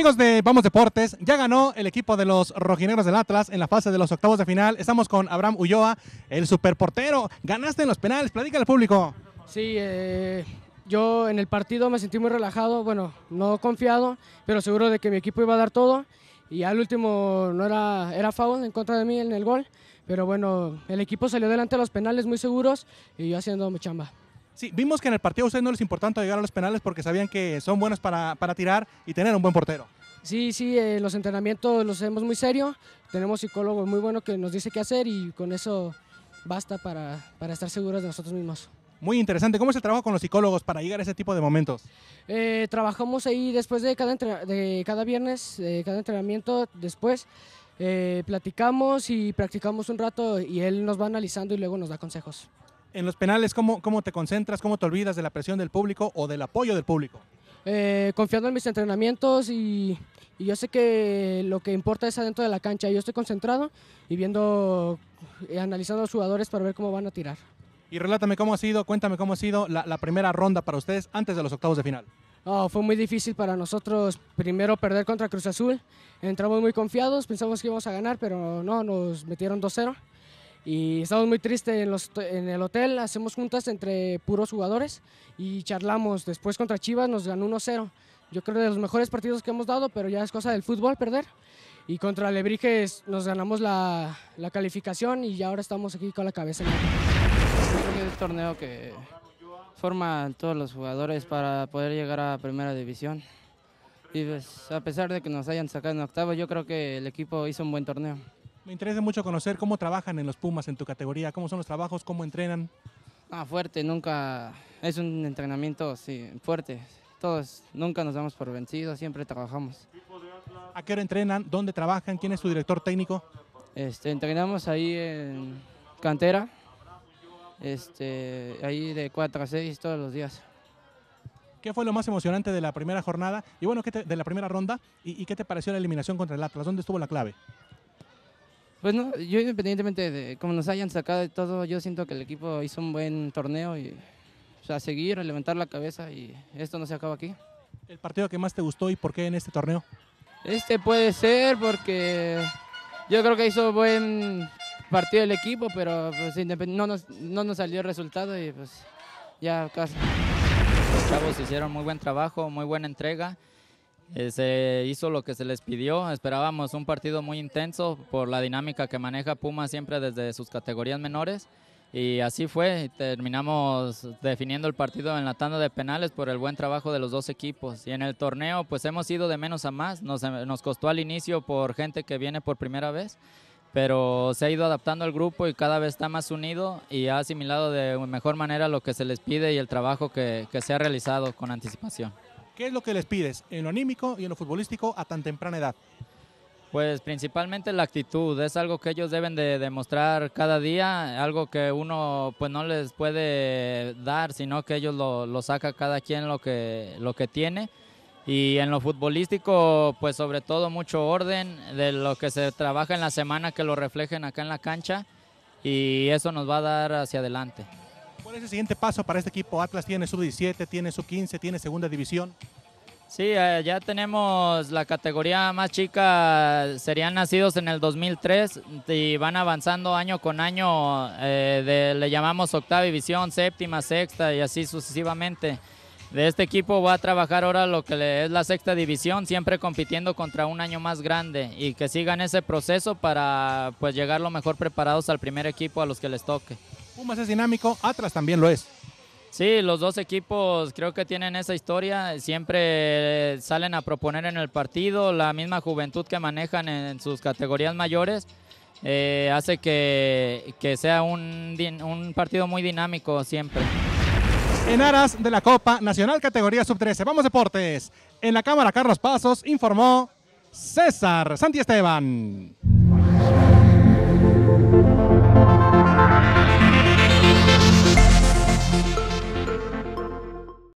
Amigos de Vamos Deportes, ya ganó el equipo de los rojinegros del Atlas en la fase de los octavos de final. Estamos con Abraham Ulloa, el superportero. Ganaste en los penales, platica al público. Sí, eh, yo en el partido me sentí muy relajado, bueno, no confiado, pero seguro de que mi equipo iba a dar todo. Y al último no era, era foul en contra de mí en el gol, pero bueno, el equipo salió delante de los penales muy seguros y yo haciendo mi chamba. Sí, vimos que en el partido a ustedes no les tanto llegar a los penales porque sabían que son buenos para, para tirar y tener un buen portero. Sí, sí, eh, los entrenamientos los hacemos muy serio, tenemos psicólogos muy buenos que nos dice qué hacer y con eso basta para, para estar seguros de nosotros mismos. Muy interesante. ¿Cómo es el trabajo con los psicólogos para llegar a ese tipo de momentos? Eh, trabajamos ahí después de cada, de cada viernes, de cada entrenamiento, después eh, platicamos y practicamos un rato y él nos va analizando y luego nos da consejos. En los penales, ¿cómo, ¿cómo te concentras? ¿Cómo te olvidas de la presión del público o del apoyo del público? Eh, confiando en mis entrenamientos y, yo sé que lo que importa es adentro de la cancha. Yo estoy concentrado y viendo, eh, analizando a los jugadores para ver cómo van a tirar. Y relátame cómo ha sido, cuéntame cómo ha sido la, primera ronda para ustedes antes de los octavos de final. Ah, fue muy difícil para nosotros primero perder contra Cruz Azul. Entramos muy confiados, pensamos que íbamos a ganar, pero no, nos metieron 2-0. Y estamos muy tristes en, los, en el hotel, hacemos juntas entre puros jugadores y charlamos. Después contra Chivas nos ganó 1-0. Yo creo de los mejores partidos que hemos dado, pero ya es cosa del fútbol perder. Y contra Lebrijes nos ganamos la, la calificación y ya ahora estamos aquí con la cabeza. Es el torneo que forma todos los jugadores para poder llegar a Primera División. Y pues, a pesar de que nos hayan sacado en octavo, yo creo que el equipo hizo un buen torneo. Me interesa mucho conocer cómo trabajan en los Pumas en tu categoría, cómo son los trabajos, cómo entrenan. Ah, fuerte, nunca. Es un entrenamiento, fuerte. Todos nunca nos damos por vencidos, siempre trabajamos. ¿A qué hora entrenan? ¿Dónde trabajan? ¿Quién es su director técnico? Este, entrenamos ahí en cantera, este, ahí de 4 a 6 todos los días. ¿Qué fue lo más emocionante de la primera jornada? Y bueno, ¿qué de la primera ronda. ¿Y, ¿Y, qué te pareció la eliminación contra el Atlas? ¿Dónde estuvo la clave? Pues no, yo independientemente de cómo nos hayan sacado de todo, yo siento que el equipo hizo un buen torneo y a seguir, a levantar la cabeza y esto no se acaba aquí. ¿El partido que más te gustó y por qué en este torneo? Este puede ser porque yo creo que hizo buen partido el equipo, pero pues, no, nos, no nos salió el resultado y pues ya casi. Los chavos hicieron muy buen trabajo, muy buena entrega. Eh, se hizo lo que se les pidió, esperábamos un partido muy intenso por la dinámica que maneja Puma siempre desde sus categorías menores y así fue, terminamos definiendo el partido en la tanda de penales por el buen trabajo de los dos equipos y en el torneo pues hemos ido de menos a más, nos, nos costó al inicio por gente que viene por primera vez pero se ha ido adaptando el grupo y cada vez está más unido y ha asimilado de mejor manera lo que se les pide y el trabajo que se ha realizado con anticipación. ¿Qué es lo que les pides en lo anímico y en lo futbolístico a tan temprana edad? Pues principalmente la actitud, es algo que ellos deben de demostrar cada día, algo que uno pues no les puede dar, sino que ellos lo, lo saca cada quien lo que, lo que tiene. Y en lo futbolístico, pues sobre todo mucho orden de lo que se trabaja en la semana que lo reflejen acá en la cancha y eso nos va a dar hacia adelante. ¿Cuál es el siguiente paso para este equipo? Atlas tiene su 17 tiene su 15 tiene segunda división. Sí, eh, ya tenemos la categoría más chica, serían nacidos en el 2003 y van avanzando año con año, eh, de, le llamamos octava división, séptima, sexta y así sucesivamente. De este equipo va a trabajar ahora lo que es la sexta división, siempre compitiendo contra un año más grande y que sigan ese proceso para pues llegar lo mejor preparados al primer equipo a los que les toque. Pumas es dinámico, Atlas también lo es. Sí, los dos equipos creo que tienen esa historia, siempre eh, salen a proponer en el partido, la misma juventud que manejan en sus categorías mayores eh, hace que, sea un, un partido muy dinámico siempre. En aras de la Copa Nacional categoría sub-13, vamos deportes. En la cámara Carlos Pasos informó César Santi Esteban.